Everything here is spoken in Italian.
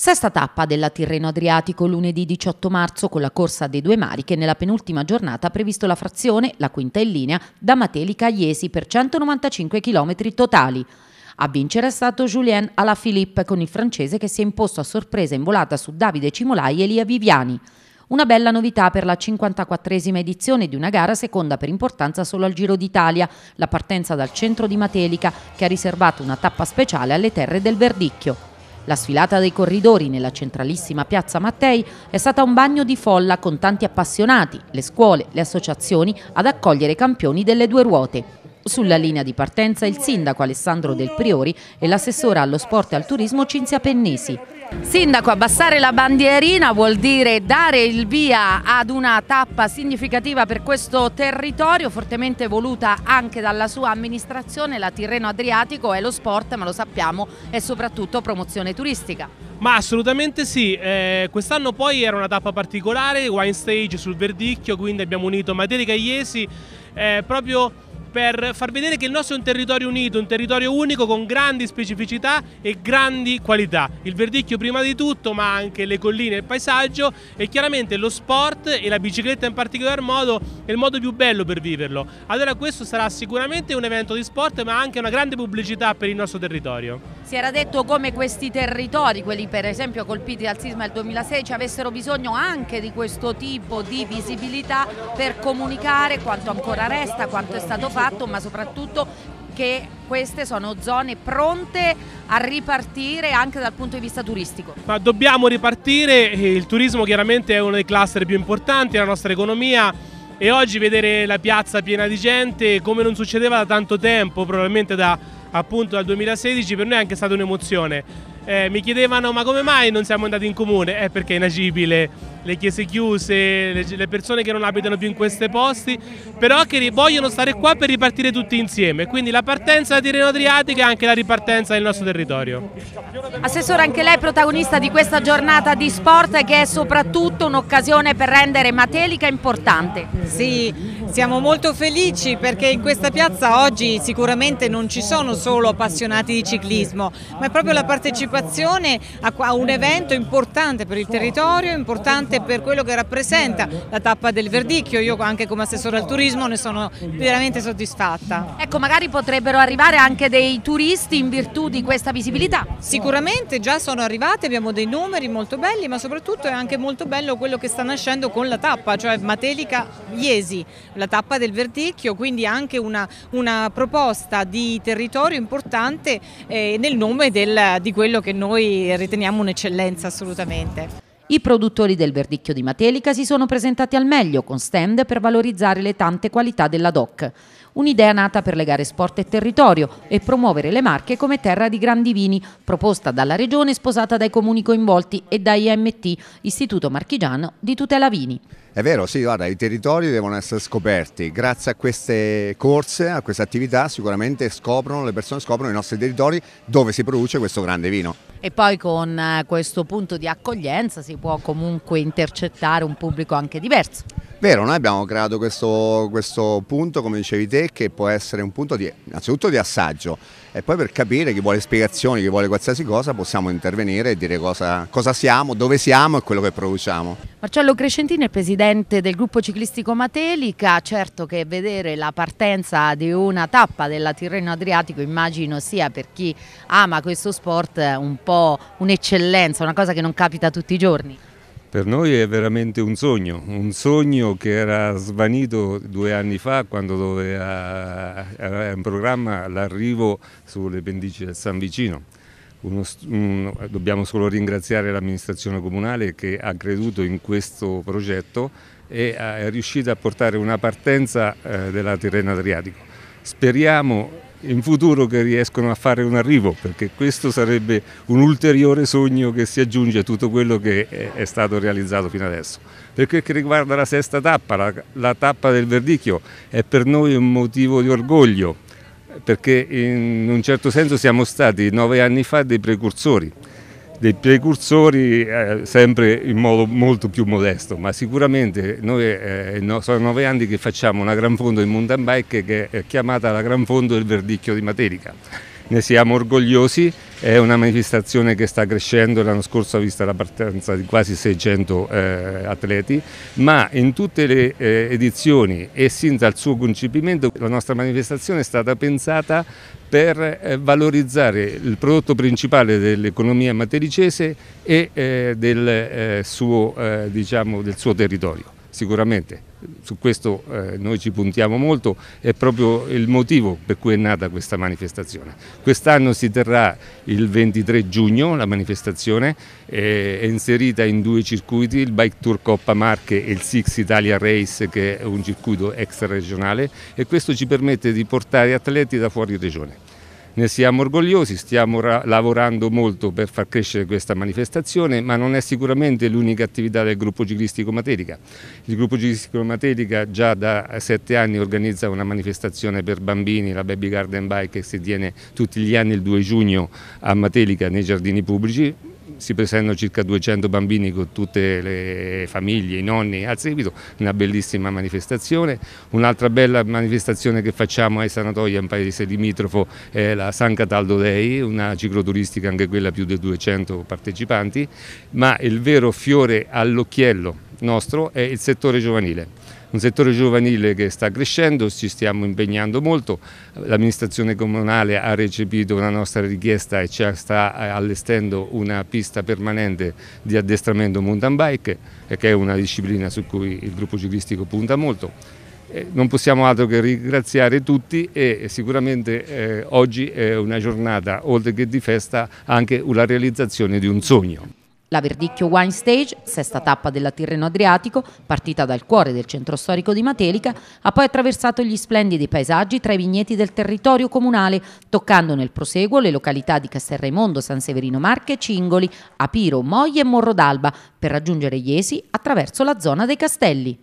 Sesta tappa della Tirreno Adriatico lunedì 18 marzo con la corsa dei due mari che nella penultima giornata ha previsto la frazione, la quinta in linea, da Matelica a Iesi per 195 km totali. A vincere è stato Julien Alaphilippe con il francese che si è imposto a sorpresa in volata su Davide Cimolai e Elia Viviani. Una bella novità per la 54esima edizione di una gara seconda per importanza solo al Giro d'Italia, la partenza dal centro di Matelica che ha riservato una tappa speciale alle terre del Verdicchio. La sfilata dei corridori nella centralissima piazza Mattei è stata un bagno di folla con tanti appassionati, le scuole, le associazioni ad accogliere i campioni delle due ruote. Sulla linea di partenza il sindaco Alessandro Del Priori e l'assessora allo sport e al turismo Cinzia Pennisi. Sindaco, abbassare la bandierina vuol dire dare il via ad una tappa significativa per questo territorio, fortemente voluta anche dalla sua amministrazione, la Tirreno Adriatico è lo sport, ma lo sappiamo, è soprattutto promozione turistica. Ma assolutamente sì, eh, quest'anno poi era una tappa particolare, wine stage sul Verdicchio, quindi abbiamo unito Materi Cagliesi, eh, proprio per far vedere che il nostro è un territorio unito, un territorio unico con grandi specificità e grandi qualità. Il verdicchio prima di tutto, ma anche le colline il paesaggio e chiaramente lo sport e la bicicletta in particolar modo è il modo più bello per viverlo. Allora questo sarà sicuramente un evento di sport ma anche una grande pubblicità per il nostro territorio. Si era detto come questi territori, quelli per esempio colpiti dal sisma del 2016, avessero bisogno anche di questo tipo di visibilità per comunicare quanto ancora resta, quanto è stato fatto, ma soprattutto che queste sono zone pronte a ripartire anche dal punto di vista turistico. Ma dobbiamo ripartire, eh, il turismo chiaramente è uno dei cluster più importanti della nostra economia, e oggi vedere la piazza piena di gente come non succedeva da tanto tempo, probabilmente da, appunto dal 2016, per noi è anche stata un'emozione. Eh, mi chiedevano ma come mai non siamo andati in comune? Eh perché è inagibile, le chiese chiuse, le, le persone che non abitano più in questi posti, però che vogliono stare qua per ripartire tutti insieme, quindi la partenza di Reno Adriatica è anche la ripartenza del nostro territorio. Assessore, anche lei è protagonista di questa giornata di sport che è soprattutto un'occasione per rendere Matelica importante. Sì, siamo molto felici perché in questa piazza oggi sicuramente non ci sono solo appassionati di ciclismo, ma è proprio la partecipazione a un evento importante per il territorio, importante per quello che rappresenta la tappa del Verdicchio. Io anche come assessore al turismo ne sono veramente soddisfatta. Ecco, magari potrebbero arrivare anche dei turisti in virtù di questa visibilità. Sicuramente già sono arrivati, abbiamo dei numeri molto belli, ma soprattutto è anche molto bello quello che sta nascendo con la tappa, cioè Matelica Iesi la tappa del Verticchio, quindi anche una, una proposta di territorio importante eh, nel nome del, di quello che noi riteniamo un'eccellenza assolutamente. I produttori del verdicchio di Matelica si sono presentati al meglio con stand per valorizzare le tante qualità della DOC. Un'idea nata per legare sport e territorio e promuovere le marche come terra di grandi vini, proposta dalla Regione sposata dai comuni coinvolti e da IMT, Istituto Marchigiano di Tutela Vini. È vero, sì, guarda, i territori devono essere scoperti. Grazie a queste corse, a queste attività, sicuramente scoprono, le persone scoprono i nostri territori dove si produce questo grande vino. E poi con eh, questo punto di accoglienza si può comunque intercettare un pubblico anche diverso. Vero, noi abbiamo creato questo, questo, punto, come dicevi te, che può essere un punto di, innanzitutto di assaggio e poi per capire chi vuole spiegazioni, chi vuole qualsiasi cosa, possiamo intervenire e dire cosa, cosa siamo, dove siamo e quello che produciamo. Marcello Crescentini è presidente del gruppo ciclistico Matelica, certo che vedere la partenza di una tappa della Tirreno Adriatico immagino sia per chi ama questo sport un po' un'eccellenza, una cosa che non capita tutti i giorni. Per noi è veramente un sogno, un sogno che era svanito due anni fa quando doveva, era in programma l'arrivo sulle pendici del San Vicino. Uno, un, dobbiamo solo ringraziare l'amministrazione comunale che ha creduto in questo progetto e è riuscita a portare una partenza eh, della Tirrena Adriatico. Speriamo in futuro che riescono a fare un arrivo, perché questo sarebbe un ulteriore sogno che si aggiunge a tutto quello che è stato realizzato fino adesso. Per quel che riguarda la sesta tappa, la, la tappa del Verdicchio, è per noi un motivo di orgoglio, perché in un certo senso siamo stati nove anni fa dei precursori dei precursori eh, sempre in modo molto più modesto, ma sicuramente noi eh, no, sono nove anni che facciamo una gran fondo di mountain bike che è chiamata la gran fondo del Verdicchio di Materica ne siamo orgogliosi, è una manifestazione che sta crescendo, l'anno scorso ha visto la partenza di quasi 600 eh, atleti, ma in tutte le eh, edizioni e sin dal suo concepimento la nostra manifestazione è stata pensata per eh, valorizzare il prodotto principale dell'economia matericese e eh, del, eh, suo, eh, diciamo, del suo territorio sicuramente su questo eh, noi ci puntiamo molto, è proprio il motivo per cui è nata questa manifestazione. Quest'anno si terrà il 23 giugno la manifestazione, eh, è inserita in due circuiti, il Bike Tour Coppa Marche e il Six Italia Race che è un circuito extra regionale e questo ci permette di portare atleti da fuori regione. Ne siamo orgogliosi, stiamo lavorando molto per far crescere questa manifestazione, ma non è sicuramente l'unica attività del gruppo ciclistico Materica. Il gruppo ciclistico Materica già da sette anni organizza una manifestazione per bambini, la Baby Garden Bike, che si tiene tutti gli anni il 2 giugno a Matelica nei giardini pubblici, si presentano circa 200 bambini con tutte le famiglie, i nonni al seguito, una bellissima manifestazione. Un'altra bella manifestazione che facciamo a Sanatoia, un paese limitrofo, è la San Cataldo Dei, una cicloturistica anche quella più di 200 partecipanti, ma il vero fiore all'occhiello nostro è il settore giovanile un settore giovanile che sta crescendo, ci stiamo impegnando molto, l'amministrazione comunale ha recepito una nostra richiesta e ci sta eh, allestendo una pista permanente di addestramento mountain bike eh, che è una disciplina su cui il gruppo ciclistico punta molto. Eh, non possiamo altro che ringraziare tutti e sicuramente oggi è una giornata, oltre che di festa, anche la realizzazione di un sogno. La Verdicchio Wine Stage, sesta tappa della Tirreno Adriatico, partita dal cuore del centro storico di Matelica, ha poi attraversato gli splendidi paesaggi tra i vigneti del territorio comunale, toccando nel proseguo le località di Castelraimondo, San Severino Marche, Cingoli, Apiro, Moglie e Morro d'Alba, per raggiungere Iesi attraverso la zona dei Castelli.